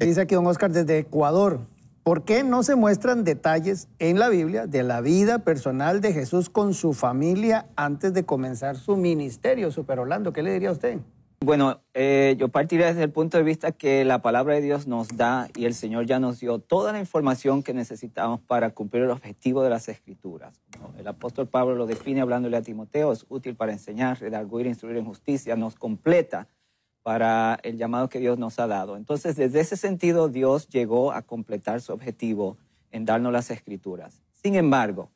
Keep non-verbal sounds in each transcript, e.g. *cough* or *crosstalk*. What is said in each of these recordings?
Dice aquí don Oscar desde Ecuador. ¿Por qué no se muestran detalles en la Biblia de la vida personal de Jesús con su familia antes de comenzar su ministerio? Super Orlando, ¿qué le diría a usted? Bueno, eh, yo partiría desde el punto de vista que la palabra de Dios nos da y el Señor ya nos dio toda la información que necesitamos para cumplir el objetivo de las Escrituras. El apóstol Pablo lo define hablándole a Timoteo, es útil para enseñar, redarguir, instruir en justicia, nos completa para el llamado que Dios nos ha dado. Entonces, desde ese sentido, Dios llegó a completar su objetivo en darnos las escrituras. Sin embargo,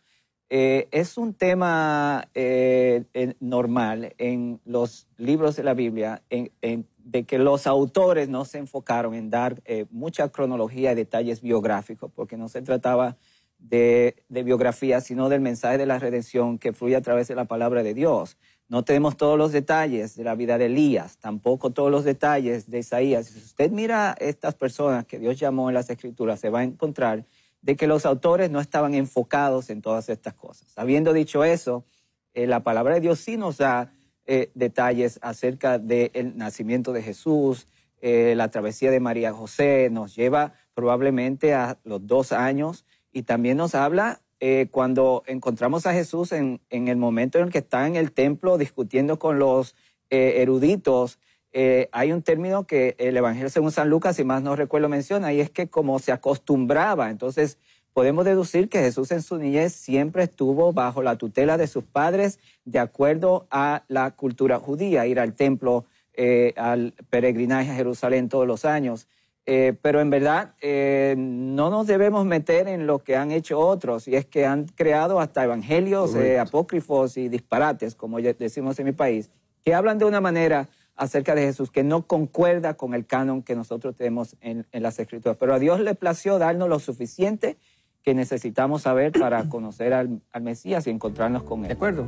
eh, es un tema eh, normal en los libros de la Biblia de que los autores no se enfocaron en dar eh, mucha cronología y detalles biográficos, porque no se trataba de, de biografía, sino del mensaje de la redención que fluye a través de la palabra de Dios. No tenemos todos los detalles de la vida de Elías, tampoco todos los detalles de Isaías. Si usted mira estas personas que Dios llamó en las Escrituras, se va a encontrar de que los autores no estaban enfocados en todas estas cosas. Habiendo dicho eso, eh, la palabra de Dios sí nos da eh, detalles acerca del nacimiento de Jesús, eh, la travesía de María José, nos lleva probablemente a los dos años y también nos habla eh, cuando encontramos a Jesús en, el momento en el que está en el templo discutiendo con los eh, eruditos, eh, hay un término que el Evangelio según San Lucas, si más no recuerdo, menciona, y es que como se acostumbraba, entonces podemos deducir que Jesús en su niñez siempre estuvo bajo la tutela de sus padres de acuerdo a la cultura judía, ir al templo, al peregrinaje a Jerusalén todos los años. Eh, pero en verdad eh, no nos debemos meter en lo que han hecho otros, y es que han creado hasta evangelios eh, apócrifos y disparates, como decimos en mi país, que hablan de una manera acerca de Jesús que no concuerda con el canon que nosotros tenemos en, las escrituras. Pero a Dios le plació darnos lo suficiente que necesitamos saber para *clears throat* conocer al, al Mesías y encontrarnos con él. De acuerdo.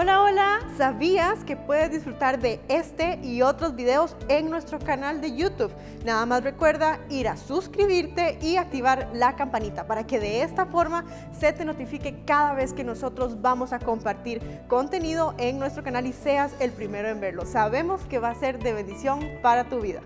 Hola, hola, ¿sabías que puedes disfrutar de este y otros videos en nuestro canal de YouTube? Nada más recuerda ir a suscribirte y activar la campanita para que de esta forma se te notifique cada vez que nosotros vamos a compartir contenido en nuestro canal y seas el primero en verlo. Sabemos que va a ser de bendición para tu vida.